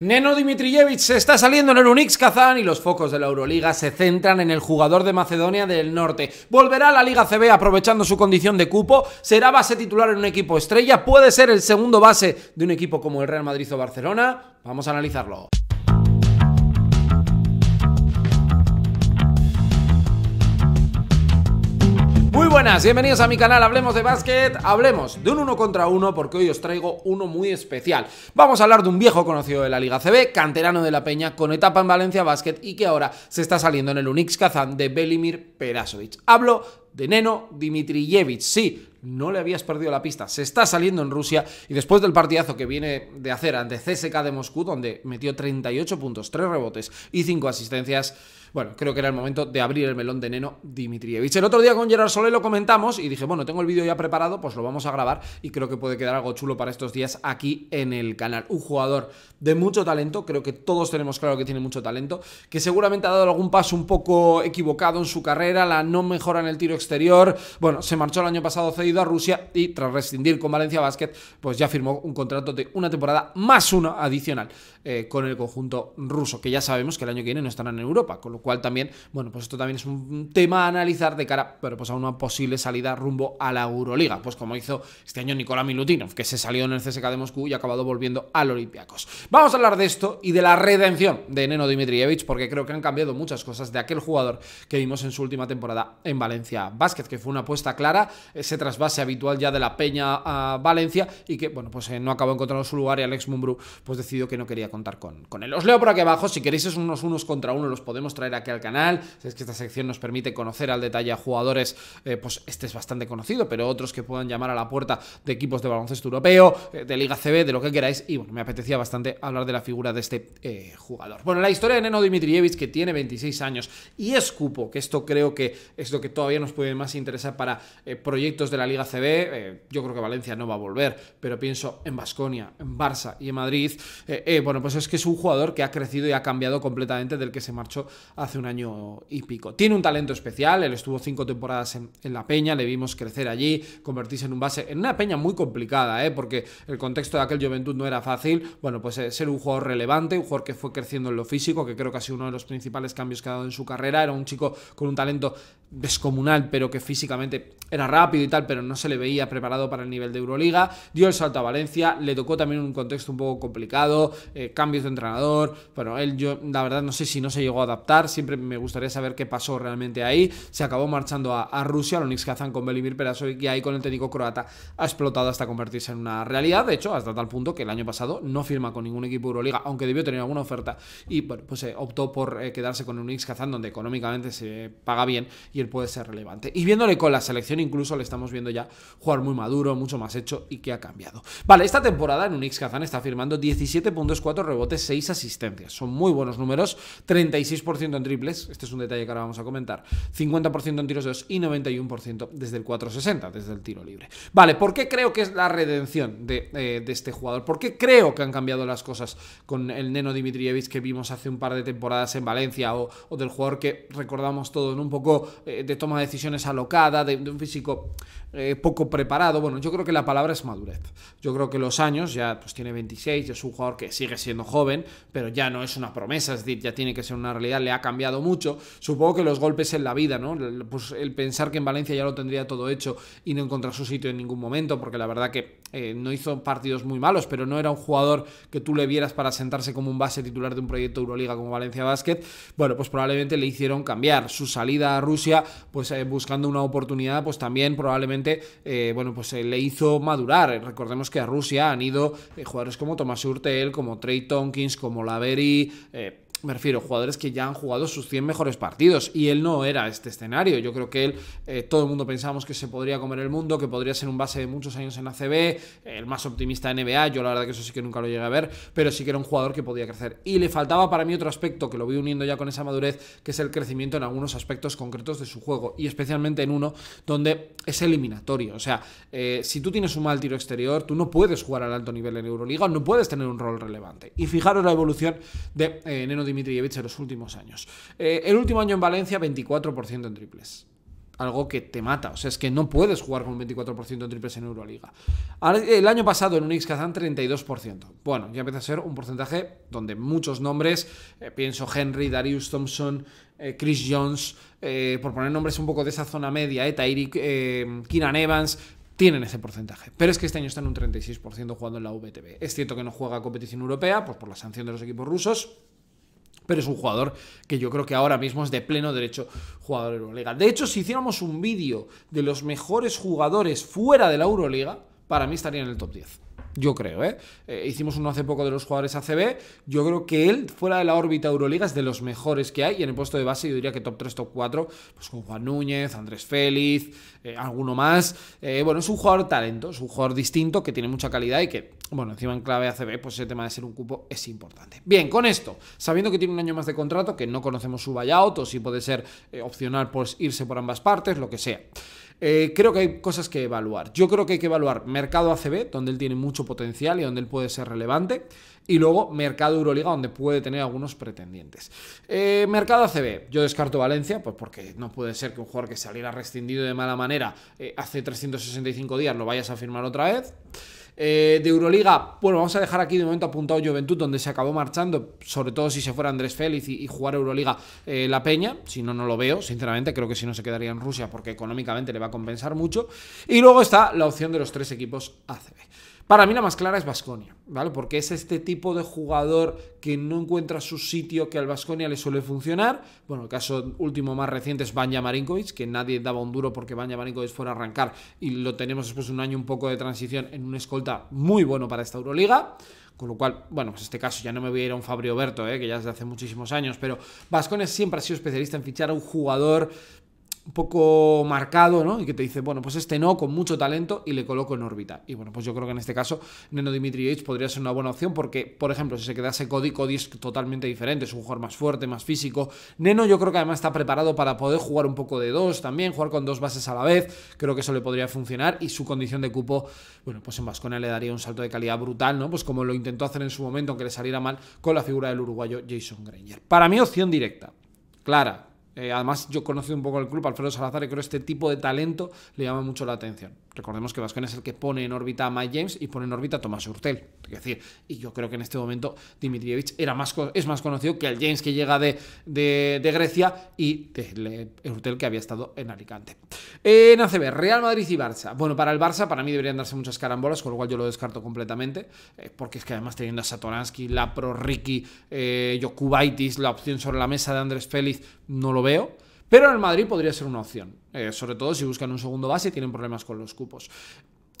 Neno Dimitrijevic se está saliendo en el Unix Kazán y los focos de la Euroliga se centran en el jugador de Macedonia del Norte. Volverá a la Liga CB aprovechando su condición de cupo, será base titular en un equipo estrella, puede ser el segundo base de un equipo como el Real Madrid o Barcelona. Vamos a analizarlo. buenas, bienvenidos a mi canal Hablemos de Básquet. Hablemos de un uno contra uno porque hoy os traigo uno muy especial. Vamos a hablar de un viejo conocido de la Liga CB, canterano de la Peña, con etapa en Valencia Básquet y que ahora se está saliendo en el Unix Kazán de Belimir Perasovich. Hablo de Neno Dimitrijevic. Sí, no le habías perdido la pista. Se está saliendo en Rusia y después del partidazo que viene de hacer ante CSK de Moscú, donde metió 38 puntos, 3 rebotes y 5 asistencias, bueno, creo que era el momento de abrir el melón de Neno Dimitrievich. El otro día con Gerard Solé lo comentamos y dije, bueno, tengo el vídeo ya preparado, pues lo vamos a grabar y creo que puede quedar algo chulo para estos días aquí en el canal. Un jugador de mucho talento, creo que todos tenemos claro que tiene mucho talento, que seguramente ha dado algún paso un poco equivocado en su carrera, la no mejora en el tiro exterior. Bueno, se marchó el año pasado cedido a Rusia y tras rescindir con Valencia Basket, pues ya firmó un contrato de una temporada más una adicional eh, con el conjunto ruso, que ya sabemos que el año que viene no estarán en Europa, con lo cual también, bueno, pues esto también es un tema a analizar de cara pero pues, a una posible salida rumbo a la Euroliga, pues como hizo este año Nikola Milutinov, que se salió en el CSK de Moscú y ha acabado volviendo al Olympiacos. Vamos a hablar de esto y de la redención de Neno Dimitrievich, porque creo que han cambiado muchas cosas de aquel jugador que vimos en su última temporada en Valencia Basket, que fue una apuesta clara, ese eh, trasvase habitual ya de la Peña a Valencia y que, bueno, pues eh, no acabó encontrando su lugar y Alex Mumbrú pues decidió que no quería contar con, él. Os leo por aquí abajo, si queréis es unos unos contra uno, los podemos traer aquí al canal. Es que esta sección nos permite conocer al detalle a jugadores, eh, pues este es bastante conocido, pero otros que puedan llamar a la puerta de equipos de baloncesto europeo, eh, de Liga CB, de lo que queráis. Y bueno, me apetecía bastante hablar de la figura de este eh, jugador. Bueno, la historia de Neno Dimitrievich, que tiene 26 años, y es cupo que esto creo que es lo que todavía nos puede más interesar para proyectos de la Liga CB. yo creo que Valencia no va a volver, pero pienso en Basconia, en Barça y en Madrid. bueno, pues es que es un jugador que ha crecido y ha cambiado completamente del que se marchó hace un año y pico. Tiene un talento especial, él estuvo cinco temporadas en, La Peña, le vimos crecer allí, convertirse en un base, en una peña muy complicada, ¿eh? porque el contexto de aquel juventud no era fácil. Bueno, pues eh, ser un jugador relevante, un jugador que fue creciendo en lo físico, que creo que ha sido uno de los principales cambios que ha dado en su carrera, era un chico con un talento descomunal, pero que físicamente era rápido y tal, pero no se le veía preparado para el nivel de Euroliga. Dio el salto a Valencia, le tocó también un contexto un poco complicado, eh, cambios de entrenador. Bueno, él yo la verdad no sé si no se llegó a adaptar, siempre me gustaría saber qué pasó realmente ahí. Se acabó marchando a, a Rusia, al Onix Kazan con Belimir Perasovic y ahí con el técnico croata ha explotado hasta convertirse en una realidad, de hecho, hasta tal punto que el año pasado no firma con ningún equipo Euroliga, aunque debió tener alguna oferta y bueno, pues eh, optó por eh, quedarse con el Unix Kazan donde económicamente se paga bien puede ser relevante. Y viéndole con la selección incluso le estamos viendo ya jugar muy maduro, mucho más hecho y que ha cambiado. Vale, esta temporada en Unix Kazan está firmando 17.4 rebotes, 6 asistencias. Son muy buenos números, 36% en triples, este es un detalle que ahora vamos a comentar, 50% en tiros 2 y 91% desde el 460, desde el tiro libre. Vale, ¿por qué creo que es la redención eh, de, este jugador? ¿Por qué creo que han cambiado las cosas con el Neno Dimitrievich que vimos hace un par de temporadas en Valencia o, del jugador que recordamos todo en un poco eh, de toma de decisiones alocada, de, un físico eh, poco preparado. Bueno, yo creo que la palabra es madurez. Yo creo que los años, ya pues tiene 26, es un jugador que sigue siendo joven, pero ya no es una promesa, es decir, ya tiene que ser una realidad, le ha cambiado mucho. Supongo que los golpes en la vida, ¿no? Pues el pensar que en Valencia ya lo tendría todo hecho y no encontrar su sitio en ningún momento, porque la verdad que eh, no hizo partidos muy malos, pero no era un jugador que tú le vieras para sentarse como un base titular de un proyecto Euroliga como Valencia Basket, bueno, pues probablemente le hicieron cambiar su salida a Rusia, pues eh, buscando una oportunidad, pues también probablemente, eh, bueno, pues le hizo madurar. Recordemos que a Rusia han ido jugadores como Tomás Urtel, como Trey Tonkins, como Laveri me refiero, jugadores que ya han jugado sus 100 mejores partidos y él no era este escenario. Yo creo que él, eh, todo el mundo pensábamos que se podría comer el mundo, que podría ser un base de muchos años en ACB, el más optimista en NBA, yo la verdad que eso sí que nunca lo llegué a ver, pero sí que era un jugador que podía crecer. Y le faltaba para mí otro aspecto, que lo voy uniendo ya con esa madurez, que es el crecimiento en algunos aspectos concretos de su juego y especialmente en uno donde es eliminatorio. O sea, eh, si tú tienes un mal tiro exterior, tú no puedes jugar al alto nivel en Euroliga, no puedes tener un rol relevante. Y fijaros la evolución de eh, Dimitrievich en los últimos años. Eh, el último año en Valencia, 24% en triples. Algo que te mata. O sea, es que no puedes jugar con un 24% en triples en Euroliga. El año pasado en Unix Kazan, 32%. Bueno, ya empieza a ser un porcentaje donde muchos nombres, eh, pienso Henry, Darius Thompson, eh, Chris Jones, por poner nombres un poco de esa zona media, eh, Tyreek, Evans, tienen ese porcentaje. Pero es que este año están un 36% jugando en la VTB. Es cierto que no juega competición europea, pues por la sanción de los equipos rusos, pero es un jugador que yo creo que ahora mismo es de pleno derecho jugador de Euroliga. De hecho, si hiciéramos un vídeo de los mejores jugadores fuera de la Euroliga, para mí estaría en el top 10. Yo creo, ¿eh? ¿eh? Hicimos uno hace poco de los jugadores ACB. Yo creo que él, fuera de la órbita Euroliga, es de los mejores que hay. Y en el puesto de base, yo diría que top 3, top 4, pues con Juan Núñez, Andrés Félix, eh, alguno más. Eh, bueno, es un jugador talento, es un jugador distinto que tiene mucha calidad y que, bueno, encima en clave ACB, pues ese tema de ser un cupo es importante. Bien, con esto, sabiendo que tiene un año más de contrato, que no conocemos su buyout o si puede ser opcional, pues irse por ambas partes, lo que sea. Eh, creo que hay cosas que evaluar. Yo creo que hay que evaluar mercado ACB, donde él tiene mucho potencial y donde él puede ser relevante. Y luego mercado Euroliga, donde puede tener algunos pretendientes. Eh, mercado ACB, yo descarto Valencia, pues porque no puede ser que un jugador que saliera rescindido de mala manera eh, hace 365 días lo vayas a firmar otra vez. Eh, de Euroliga, bueno, vamos a dejar aquí de momento apuntado Juventud, donde se acabó marchando, sobre todo si se fuera Andrés Félix y, jugar Euroliga eh, La Peña, si no, no lo veo, sinceramente, creo que si no se quedaría en Rusia porque económicamente le va a compensar mucho. Y luego está la opción de los tres equipos ACB. Para mí la más clara es Basconia, ¿vale? Porque es este tipo de jugador que no encuentra su sitio que al Basconia le suele funcionar. Bueno, el caso último más reciente es Banja Marinkovic, que nadie daba un duro porque Banja Marinkovic fuera a arrancar y lo tenemos después de un año un poco de transición en un escolta muy bueno para esta Euroliga. Con lo cual, bueno, pues en este caso ya no me voy a ir a un Fabio Berto, ¿eh? que ya es de hace muchísimos años, pero Basconia siempre ha sido especialista en fichar a un jugador un poco marcado, ¿no? Y que te dice, bueno, pues este no, con mucho talento, y le coloco en órbita. Y bueno, pues yo creo que en este caso Neno Dimitrievich podría ser una buena opción porque, por ejemplo, si se quedase Cody, Cody es totalmente diferente, es un jugador más fuerte, más físico. Neno yo creo que además está preparado para poder jugar un poco de dos también, jugar con dos bases a la vez, creo que eso le podría funcionar y su condición de cupo, bueno, pues en Vasconia le daría un salto de calidad brutal, ¿no? Pues como lo intentó hacer en su momento, aunque le saliera mal, con la figura del uruguayo Jason Granger. Para mí, opción directa, clara, eh, además, yo conocido un poco el club, Alfredo Salazar, y creo que este tipo de talento le llama mucho la atención. Recordemos que Vasconia es el que pone en órbita a Mike James y pone en órbita a Tomás Urtel. Es decir, y yo creo que en este momento Dimitrievich era más, es más conocido que el James que llega de, Grecia y de, el Urtel que había estado en Alicante. En ACB, Real Madrid y Barça. Bueno, para el Barça, para mí deberían darse muchas carambolas, con lo cual yo lo descarto completamente, eh, porque es que además teniendo a Satoransky, Lapro, Ricky, eh, Yokubaitis, la opción sobre la mesa de Andrés Félix, no lo veo pero en el Madrid podría ser una opción. Eh, sobre todo si buscan un segundo base y tienen problemas con los cupos.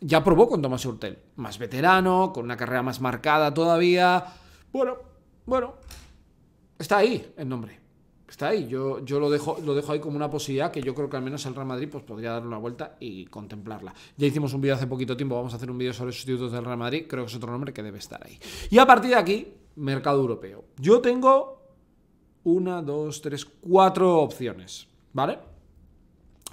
Ya probó con Tomás Hurtel. Más veterano, con una carrera más marcada todavía. Bueno, bueno. Está ahí el nombre. Está ahí. Yo, yo lo, dejo, lo dejo ahí como una posibilidad que yo creo que al menos el Real Madrid pues, podría darle una vuelta y contemplarla. Ya hicimos un vídeo hace poquito tiempo. Vamos a hacer un vídeo sobre sustitutos del Real Madrid. Creo que es otro nombre que debe estar ahí. Y a partir de aquí, mercado europeo. Yo tengo una, dos, tres, cuatro opciones, ¿vale?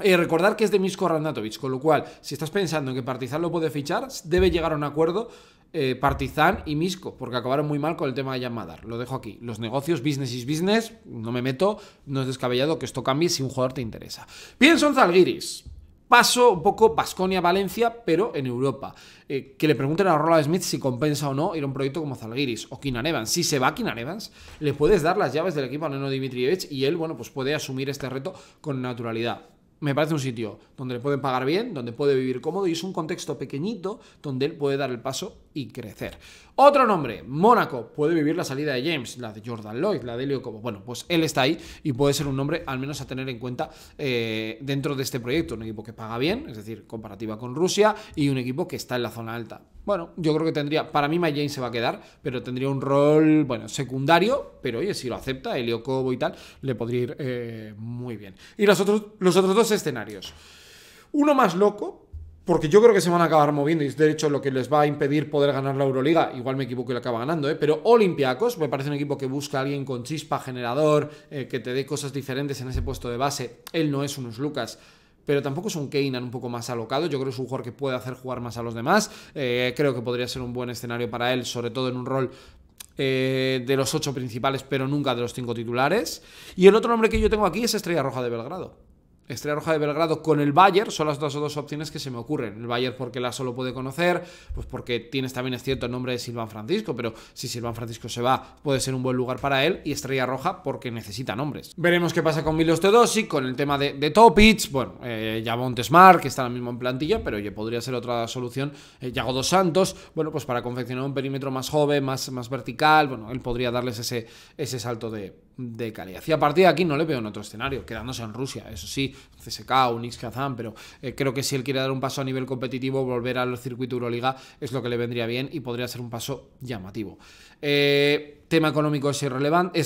Y eh, recordar que es de Misko Randatovic, con lo cual, si estás pensando en que Partizan lo puede fichar, debe llegar a un acuerdo eh, Partizan y Misko, porque acabaron muy mal con el tema de Yamadar. Lo dejo aquí. Los negocios, business is business, no me meto, no es descabellado que esto cambie si un jugador te interesa. Pienso en Zalgiris paso un poco Vasconia valencia pero en Europa. Eh, que le pregunten a Roland Smith si compensa o no ir a un proyecto como Zalgiris o Kinanevans Si se va a le puedes dar las llaves del equipo a Neno Dimitrievich y él, bueno, pues puede asumir este reto con naturalidad. Me parece un sitio donde le pueden pagar bien, donde puede vivir cómodo y es un contexto pequeñito donde él puede dar el paso y crecer. Otro nombre, Mónaco, puede vivir la salida de James, la de Jordan Lloyd, la de Leo Como. Bueno, pues él está ahí y puede ser un nombre al menos a tener en cuenta eh, dentro de este proyecto. Un equipo que paga bien, es decir, comparativa con Rusia, y un equipo que está en la zona alta. Bueno, yo creo que tendría, para mí My James se va a quedar, pero tendría un rol, bueno, secundario, pero oye, si lo acepta, Elio Cobo y tal, le podría ir eh, muy bien. Y los otros, los otros dos escenarios. Uno más loco, porque yo creo que se van a acabar moviendo y es de hecho lo que les va a impedir poder ganar la Euroliga. Igual me equivoco y lo acaba ganando, ¿eh? pero Olympiacos me parece un equipo que busca a alguien con chispa, generador, eh, que te dé cosas diferentes en ese puesto de base. Él no es unos Lucas pero tampoco es un Keynan un poco más alocado. Yo creo que es un jugador que puede hacer jugar más a los demás. Eh, creo que podría ser un buen escenario para él, sobre todo en un rol de los ocho principales, pero nunca de los cinco titulares. Y el otro nombre que yo tengo aquí es Estrella Roja de Belgrado. Estrella Roja de Belgrado con el Bayern son las dos, dos opciones que se me ocurren. El Bayern porque la solo puede conocer, pues porque tienes también es cierto el nombre de Silvan Francisco, pero si Silvan Francisco se va puede ser un buen lugar para él y Estrella Roja porque necesita nombres. Veremos qué pasa con Milos Teodosi, con el tema de, de Topic, bueno, ya eh, Montesmar, que está ahora mismo en plantilla, pero oye, podría ser otra solución. Yago eh, Dos Santos, bueno, pues para confeccionar un perímetro más joven, más, más vertical, bueno, él podría darles ese, ese salto de de calidad. Y a partir de aquí no le veo en otro escenario, quedándose en Rusia, eso sí, CSK, Unix, Kazan, pero eh, creo que si él quiere dar un paso a nivel competitivo, volver al circuito Euroliga es lo que le vendría bien y podría ser un paso llamativo. Eh, tema económico es es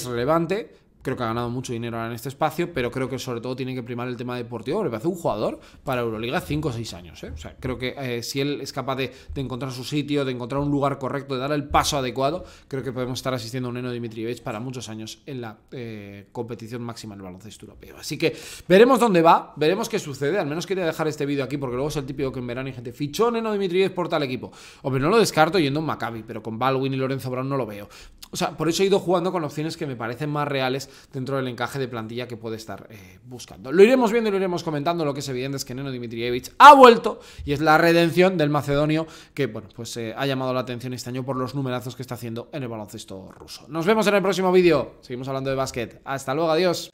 relevante Creo que ha ganado mucho dinero ahora en este espacio, pero creo que sobre todo tiene que primar el tema deportivo. Me parece un jugador para Euroliga 5 o 6 años. ¿eh? O sea, creo que eh, si él es capaz de, encontrar su sitio, de encontrar un lugar correcto, de dar el paso adecuado, creo que podemos estar asistiendo a un Eno Dimitrievich para muchos años en la eh, competición máxima del baloncesto europeo. Así que veremos dónde va, veremos qué sucede. Al menos quería dejar este vídeo aquí porque luego es el típico que en verano hay gente fichó Neno Dimitrievich por tal equipo. Hombre, no lo descarto yendo a Maccabi, pero con Baldwin y Lorenzo Brown no lo veo. O sea, por eso he ido jugando con opciones que me parecen más reales dentro del encaje de plantilla que puede estar eh, buscando. Lo iremos viendo y lo iremos comentando. Lo que es evidente es que Neno Dimitrievich ha vuelto y es la redención del macedonio que, bueno, pues eh, ha llamado la atención este año por los numerazos que está haciendo en el baloncesto ruso. Nos vemos en el próximo vídeo. Seguimos hablando de básquet. Hasta luego, adiós.